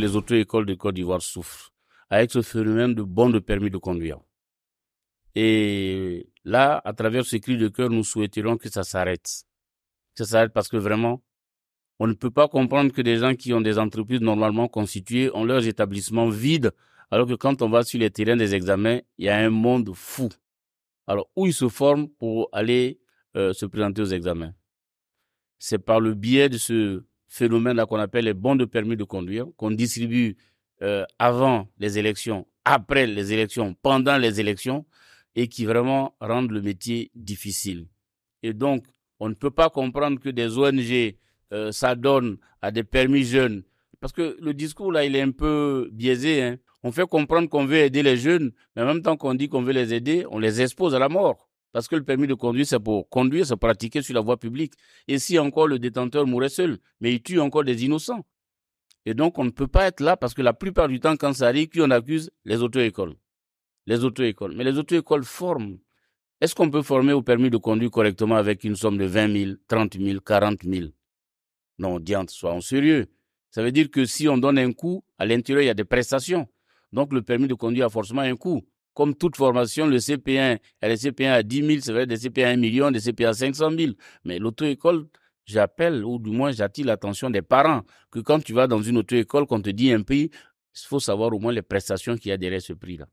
les auto-écoles de Côte d'Ivoire souffrent avec ce phénomène de bon de permis de conduire. Et là, à travers ce cri de cœur, nous souhaiterons que ça s'arrête. Que ça s'arrête parce que vraiment, on ne peut pas comprendre que des gens qui ont des entreprises normalement constituées ont leurs établissements vides, alors que quand on va sur les terrains des examens, il y a un monde fou. Alors, où ils se forment pour aller euh, se présenter aux examens C'est par le biais de ce phénomène qu'on appelle les bons de permis de conduire, qu'on distribue euh, avant les élections, après les élections, pendant les élections, et qui vraiment rendent le métier difficile. Et donc, on ne peut pas comprendre que des ONG euh, s'adonnent à des permis jeunes, parce que le discours là, il est un peu biaisé. Hein. On fait comprendre qu'on veut aider les jeunes, mais en même temps qu'on dit qu'on veut les aider, on les expose à la mort. Parce que le permis de conduire, c'est pour conduire, c'est pratiquer sur la voie publique. Et si encore le détenteur mourait seul, mais il tue encore des innocents. Et donc, on ne peut pas être là parce que la plupart du temps, quand ça arrive, qui on accuse Les auto-écoles. Les auto-écoles. Mais les auto-écoles forment. Est-ce qu'on peut former au permis de conduire correctement avec une somme de 20 000, 30 000, 40 000 Non, diante, soyons sérieux. Ça veut dire que si on donne un coût, à l'intérieur, il y a des prestations. Donc, le permis de conduire a forcément un coût. Comme toute formation, le CP1, il CP1 à 10 000, c'est vrai, des CP1 à 1 million, des CP1 à 500 000. Mais l'auto-école, j'appelle, ou du moins j'attire l'attention des parents, que quand tu vas dans une auto-école, qu'on te dit un prix, il faut savoir au moins les prestations qu'il y a derrière ce prix-là.